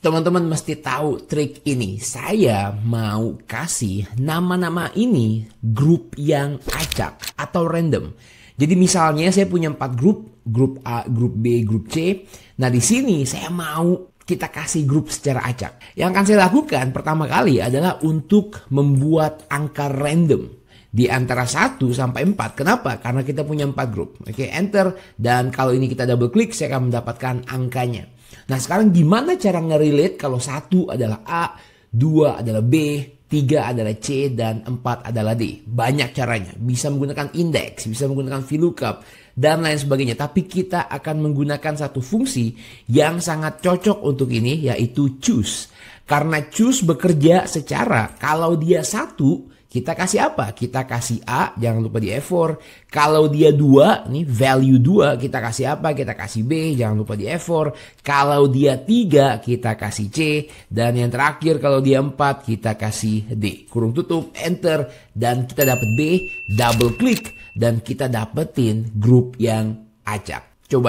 Teman-teman mesti tahu trik ini. Saya mau kasih nama-nama ini grup yang acak atau random. Jadi misalnya saya punya empat grup, grup A, grup B, grup C. Nah di sini saya mau kita kasih grup secara acak. Yang akan saya lakukan pertama kali adalah untuk membuat angka random di antara 1 sampai 4. Kenapa? Karena kita punya 4 grup. Oke, enter dan kalau ini kita double klik saya akan mendapatkan angkanya. Nah, sekarang gimana cara ngerelate kalau 1 adalah A, 2 adalah B, 3 adalah C dan 4 adalah D. Banyak caranya. Bisa menggunakan indeks, bisa menggunakan VLOOKUP dan lain sebagainya. Tapi kita akan menggunakan satu fungsi yang sangat cocok untuk ini yaitu choose. Karena choose bekerja secara kalau dia satu kita kasih apa? Kita kasih A, jangan lupa di effort Kalau dia 2, nih value 2, kita kasih apa? Kita kasih B, jangan lupa di effort Kalau dia 3, kita kasih C. Dan yang terakhir kalau dia 4, kita kasih D. Kurung tutup, enter, dan kita dapat B, double klik, dan kita dapetin grup yang acak. Cobain.